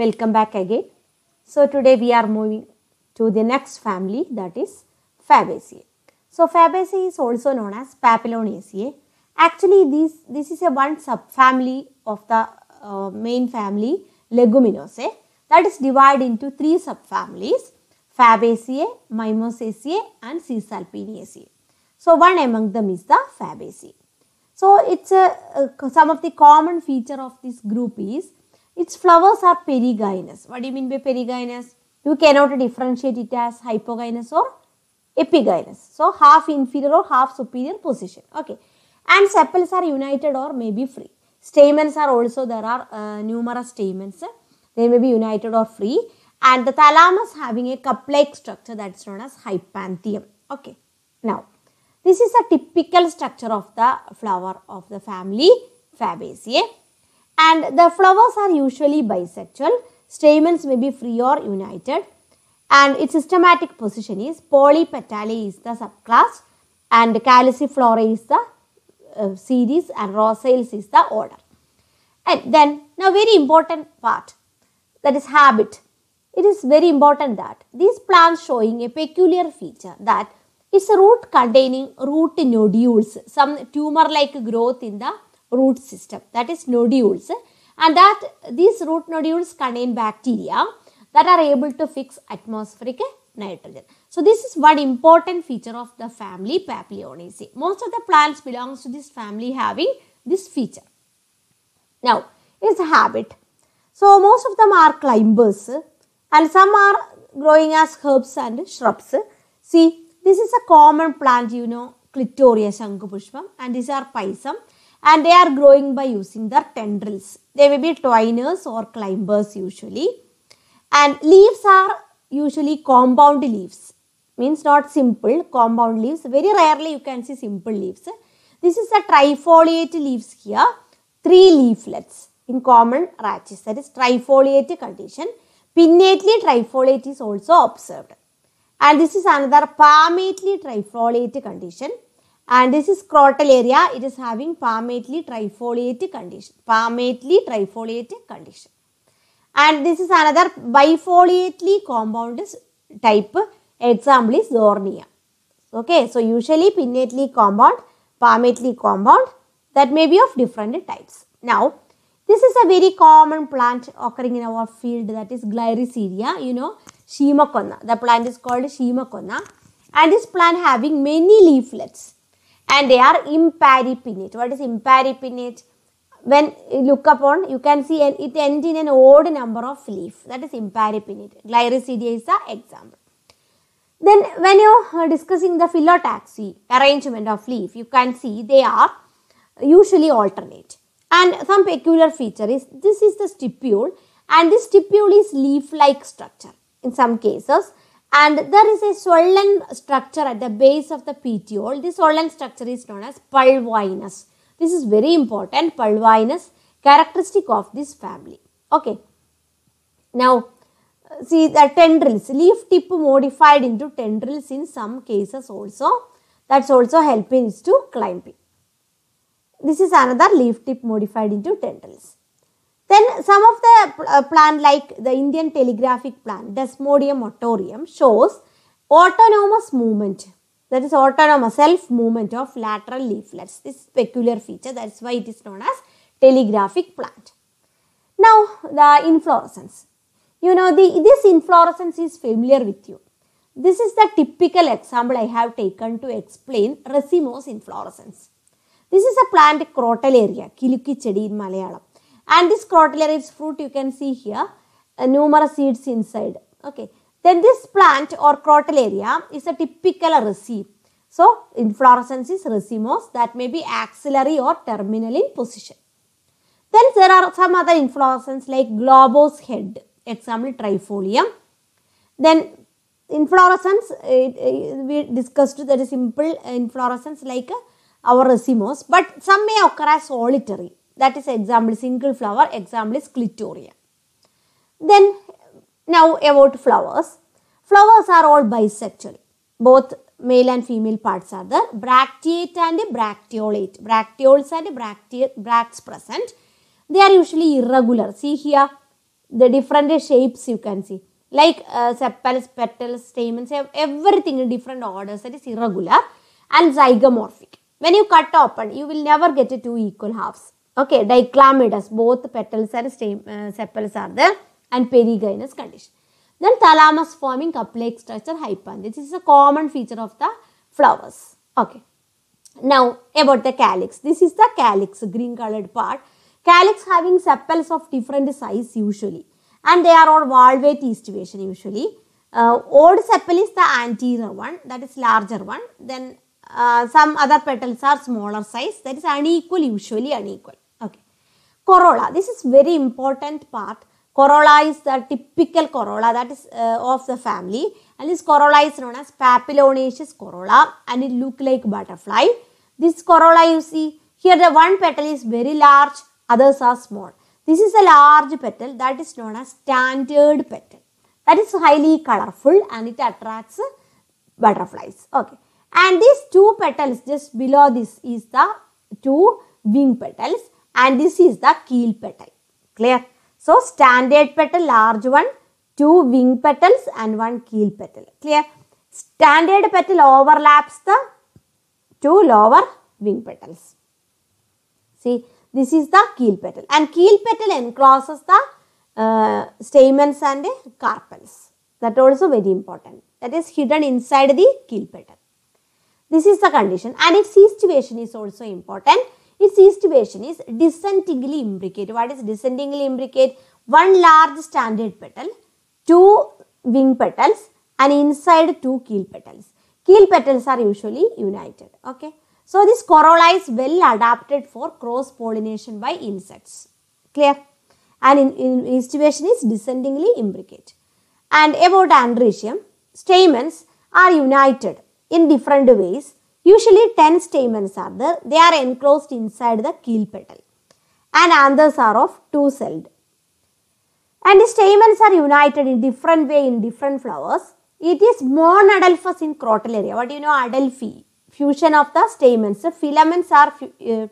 Welcome back again. So today we are moving to the next family that is Fabaceae. So Fabaceae is also known as Papilionaceae. Actually this, this is a one subfamily of the uh, main family Leguminosae that is divided into three subfamilies Fabaceae, Mimosaceae and Cisalpinaceae. So one among them is the Fabaceae. So it's a, some of the common feature of this group is its flowers are perigynous. What do you mean by perigynous? You cannot differentiate it as hypogynous or epigynous. So, half inferior or half superior position. Okay. And sepals are united or may be free. Stamens are also, there are uh, numerous stamens. They may be united or free. And the thalamus having a cup-like structure that's known as hypanthium. Okay. Now, this is a typical structure of the flower of the family Fabaceae and the flowers are usually bisexual. Stamens may be free or united and its systematic position is polypetalae is the subclass and calyciflora is the uh, series and rosales is the order. And then now very important part that is habit. It is very important that these plants showing a peculiar feature that its root containing root nodules, some tumor like growth in the root system that is nodules and that these root nodules contain bacteria that are able to fix atmospheric nitrogen. So this is one important feature of the family Papilionaceae. Most of the plants belongs to this family having this feature. Now its habit. So most of them are climbers and some are growing as herbs and shrubs. See this is a common plant you know Clitoria shankupushpam and these are Pisum and they are growing by using their tendrils. They may be twiners or climbers usually. And leaves are usually compound leaves, means not simple, compound leaves. Very rarely you can see simple leaves. This is a trifoliate leaves here, three leaflets in common rachis, that is trifoliate condition. Pinnately trifoliate is also observed. And this is another palmately trifoliate condition and this is scrotal area it is having palmately trifoliate condition palmately trifoliate condition and this is another bifoliately compound type example is Zornia. Okay, so usually pinnately compound, palmately compound that may be of different types. Now, this is a very common plant occurring in our field that is Glyraceria, you know, Shimaconna. The plant is called Shimaconna and this plant having many leaflets and they are imparipinnate. What is imparipinnate? When you look upon, you can see an, it ends in an odd number of leaf. That is imparipinnate. Glyracidia is the example. Then when you are discussing the phyllotaxy, arrangement of leaf, you can see they are usually alternate. And some peculiar feature is this is the stipule and this stipule is leaf-like structure. In some cases, and there is a swollen structure at the base of the petiole. This swollen structure is known as pulvinus. This is very important pulvinus characteristic of this family. Okay. Now, see the tendrils, leaf tip modified into tendrils in some cases also. That's also helping to climbing. This is another leaf tip modified into tendrils. Then some of the uh, plant like the Indian telegraphic plant Desmodium ottorium shows autonomous movement that is autonomous self movement of lateral leaflets. This is peculiar feature that is why it is known as telegraphic plant. Now the inflorescence. You know the, this inflorescence is familiar with you. This is the typical example I have taken to explain racemose inflorescence. This is a plant crotal area, kiluki chedi in Malayalam and this crotalaria fruit you can see here uh, numerous seeds inside okay then this plant or crotalaria is a typical raceme so inflorescence is racemose that may be axillary or terminal in position then there are some other inflorescence like globose head example trifolium then inflorescence it, uh, it, uh, we discussed that is simple inflorescence like uh, our racemose but some may occur as solitary that is example single flower, example is clitoria. Then now about flowers. Flowers are all bisexual. Both male and female parts are there. Bracteate and bracteolate. Bracteoles and bracte bracts present. They are usually irregular. See here the different shapes you can see. Like uh, sepals, petals, stamens, everything in different orders that is irregular and zygomorphic. When you cut open, you will never get two equal halves. Okay, diclamidus, both petals are stem, uh, sepals are there and perigynous condition. Then thalamus forming cup-like structure hypanthus. This is a common feature of the flowers. Okay. Now about the calyx. This is the calyx, green colored part. Calyx having sepals of different size usually. And they are all valve situation usually. Uh, old sepal is the anterior one, that is larger one. Then uh, some other petals are smaller size, that is unequal, usually unequal corolla. This is very important part. Corolla is the typical corolla that is uh, of the family and this corolla is known as papilionaceous corolla and it look like butterfly. This corolla you see here the one petal is very large others are small. This is a large petal that is known as standard petal that is highly colorful and it attracts uh, butterflies. Okay. And these two petals just below this is the two wing petals and this is the keel petal. Clear? So standard petal, large one, two wing petals and one keel petal. Clear? Standard petal overlaps the two lower wing petals. See, this is the keel petal and keel petal encloses the uh, stamens and carpels. That also very important. That is hidden inside the keel petal. This is the condition and its situation is also important. Its situation is descendingly imbricate. What is descendingly imbricate? One large standard petal, two wing petals and inside two keel petals. Keel petals are usually united. Okay. So this corolla is well adapted for cross pollination by insects. Clear? And in, in, is descendingly imbricate. And about andricium, stamens are united in different ways Usually 10 stamens are there. They are enclosed inside the keel petal. And anthers are of two-celled. And the stamens are united in different way in different flowers. It is monadelphous in crotalaria. What do you know? Adelphi. Fusion of the stamens. The filaments are uh,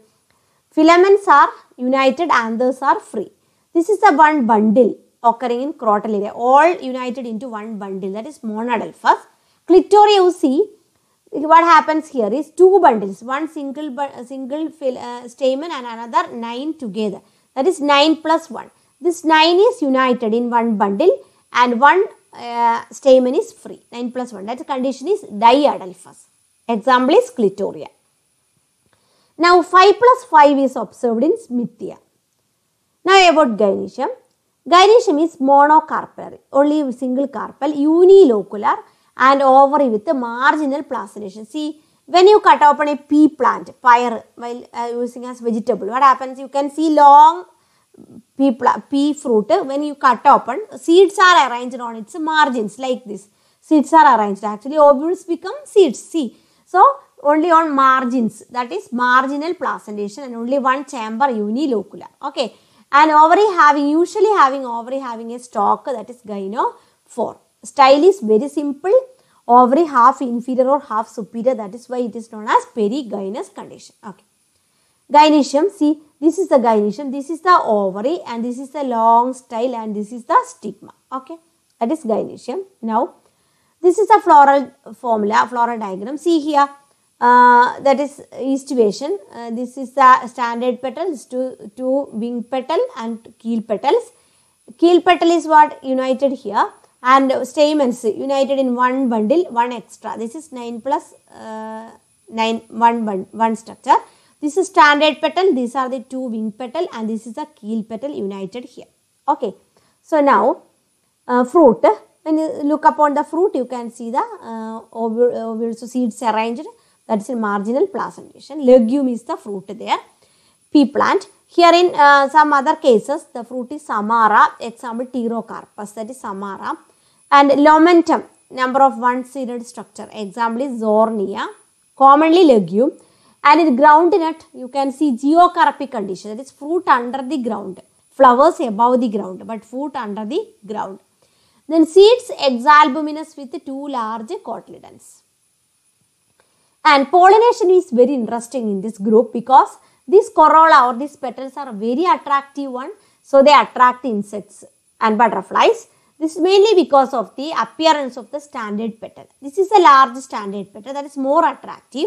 filaments are united, anthers are free. This is the one bundle occurring in crotalaria. All united into one bundle. That is monadelphous. see what happens here is two bundles one single uh, single uh, stamen and another 9 together that is 9 plus 1 this 9 is united in one bundle and one uh, stamen is free 9 plus 1 that condition is diadelphus example is clitoria now 5 plus 5 is observed in smithia now about gynecium gynecium is monocarpal only single carpel unilocular and ovary with the marginal plastulation. See, when you cut open a pea plant, pyre, while uh, using as vegetable, what happens? You can see long pea, pea fruit. When you cut open, seeds are arranged on its margins like this. Seeds are arranged. Actually, ovules become seeds. See, so only on margins that is marginal placentation and only one chamber unilocular okay and ovary having usually having ovary having a stalk that is gynophore Style is very simple, ovary half inferior or half superior that is why it is known as perigynous condition. Okay. Gynecium, see this is the gynecium, this is the ovary and this is the long style and this is the stigma. Okay, that is gynecium. Now, this is the floral formula, floral diagram. See here, uh, that is estivation. Uh, this is the standard petals, two, two wing petal and keel petals. Keel petal is what united here and stamens united in one bundle one extra this is 9 plus, uh, 9 one, one structure this is standard petal these are the two wing petal and this is the keel petal united here okay so now uh, fruit when you look upon the fruit you can see the uh, ovules seeds arranged that's in marginal placentation legume is the fruit there pea plant here in uh, some other cases the fruit is samara example tirocarpus. that is samara and lomentum, number of one-seeded structure. Example is Zornia, commonly legume. And in ground you can see geocarpic condition, that is fruit under the ground, flowers above the ground, but fruit under the ground. Then seeds exalbuminous with two large cotyledons. And pollination is very interesting in this group because this corolla or these petals are very attractive one. So they attract insects and butterflies. This is mainly because of the appearance of the standard petal. This is a large standard petal that is more attractive.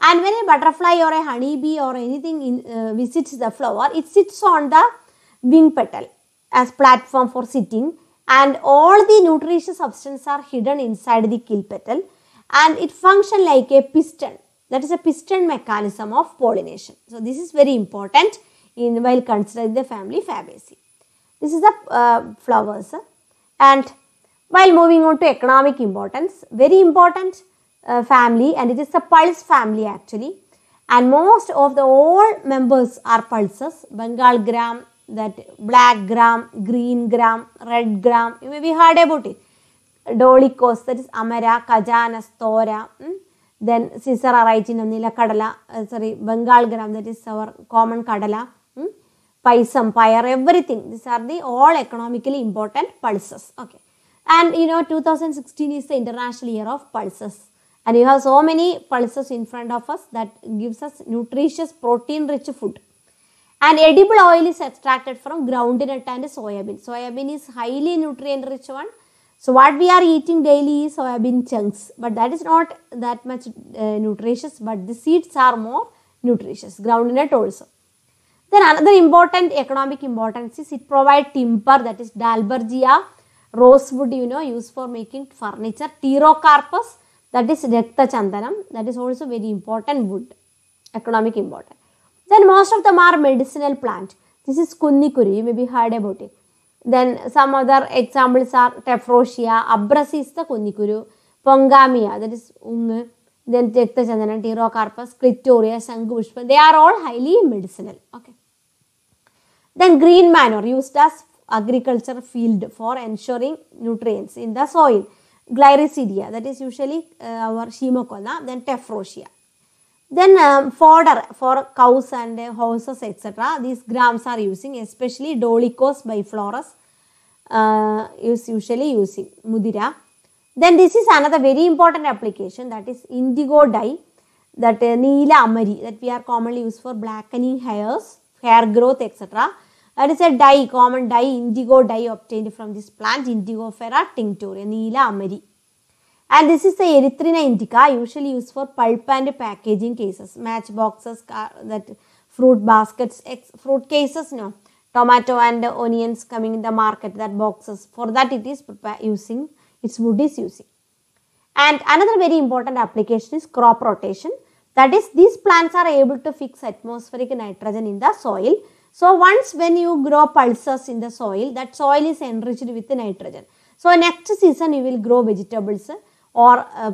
And when a butterfly or a honeybee or anything in, uh, visits the flower, it sits on the wing petal as platform for sitting and all the nutritious substance are hidden inside the kill petal and it functions like a piston. That is a piston mechanism of pollination. So this is very important in while considering the family Fabaceae. This is the uh, flowers. And while moving on to economic importance, very important uh, family and it is a pulse family actually. And most of the all members are pulses, Bengal gram, that black gram, green gram, red gram, you may be heard about it. Dolicos, that is Amara, Kajana, Stora, hmm? then Caesararitin and Nilakadala, uh, sorry, Bengal gram, that is our common kadala pisum, pyre, everything. These are the all economically important pulses. Okay. And you know 2016 is the international year of pulses. And you have so many pulses in front of us that gives us nutritious protein rich food. And edible oil is extracted from groundnut and soybean. Soybean is highly nutrient rich one. So what we are eating daily is soybean chunks. But that is not that much uh, nutritious but the seeds are more nutritious. Groundnut also. Then another important economic importance is it provides timber that is dalbergia, rosewood you know used for making furniture, pterocarpus that is rektachandanam that is also very important wood, economic important. Then most of them are medicinal plant. This is kunnikuri, you may be heard about it. Then some other examples are tephrosia, abrasi the kunnikuru, pongamia that is ungu then Tektachandana, Tirocarpus, Clitoria, Shankupushpa, they are all highly medicinal. Okay. Then green manure used as agriculture field for ensuring nutrients in the soil. Glyracidia that is usually uh, our Shimocona, then Tephrosia. Then um, fodder for cows and uh, horses etc. These grams are using especially Dolichos biflorus uh, is usually using Mudira. Then this is another very important application that is indigo dye that uh, Neela Amari that we are commonly used for blackening hairs, hair growth etc. That is a dye, common dye, indigo dye obtained from this plant, Indigofera tinctoria, Nila amari. And this is the Erythrina indica, usually used for pulp and packaging cases, match boxes, that fruit baskets, fruit cases, no, tomato and onions coming in the market, that boxes. For that, it is using its wood is using. And another very important application is crop rotation. That is, these plants are able to fix atmospheric nitrogen in the soil so once when you grow pulses in the soil, that soil is enriched with nitrogen. So next season you will grow vegetables or uh,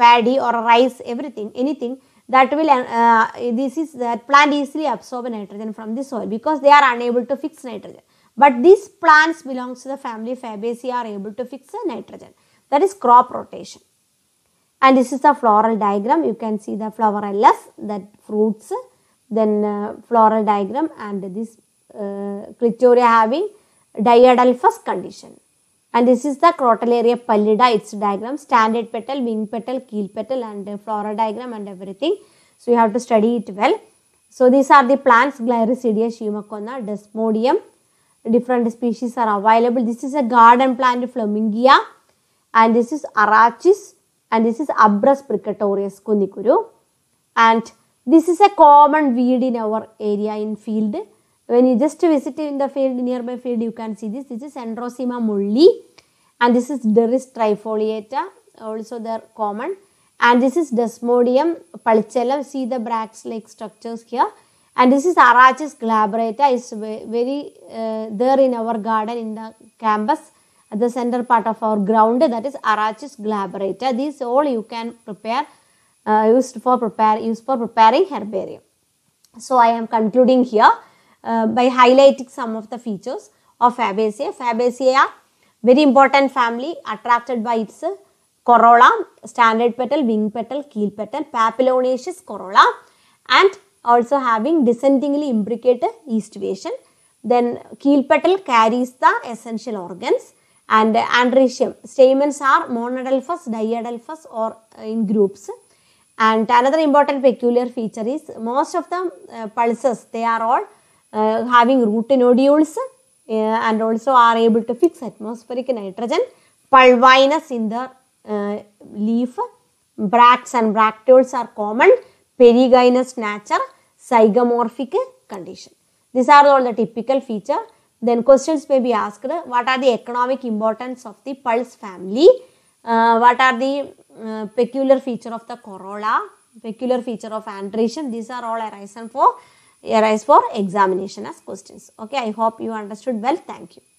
paddy or rice, everything, anything that will, uh, uh, this is that plant easily absorb nitrogen from the soil because they are unable to fix nitrogen. But these plants belongs to the family Fabaceae are able to fix the nitrogen. That is crop rotation. And this is the floral diagram. You can see the flowerellas, that fruits, then uh, floral diagram and this uh, clitoria having diadelphous condition. And this is the Crotalaria pallida, its diagram, standard petal, wing petal, keel petal and uh, floral diagram and everything. So you have to study it well. So these are the plants, Glyricidia, shimakona, Desmodium. Different species are available. This is a garden plant, Flamingia. And this is Arachis. And this is Abrus precatorius, Kunikuru. And this is a common weed in our area in field. When you just visit in the field, nearby field, you can see this. This is Androsema mulli and this is Deris trifoliata, also they are common. And this is Desmodium palicellum, see the bracts-like structures here. And this is Arachis glabrata, is very uh, there in our garden in the campus the center part of our ground that is Arachis glabrata. These all you can prepare uh, used for prepare used for preparing herbarium. So I am concluding here uh, by highlighting some of the features of Fabaceae. Fabaceae very important family attracted by its corolla, standard petal, wing petal, keel petal, papilionaceous corolla and also having descendingly imbricate yeast Then keel petal carries the essential organs and andricium Stamens are monadelphous, diadelphous or uh, in groups. And another important peculiar feature is most of the uh, pulses, they are all uh, having root nodules uh, and also are able to fix atmospheric nitrogen, pulvinus in the uh, leaf, bracts and bracteoles are common, perigynous nature, zygomorphic condition. These are all the typical feature. Then questions may be asked, what are the economic importance of the pulse family? Uh, what are the uh, peculiar feature of the corolla, peculiar feature of antration. These are all arise for arise for examination as questions. Okay, I hope you understood well. Thank you.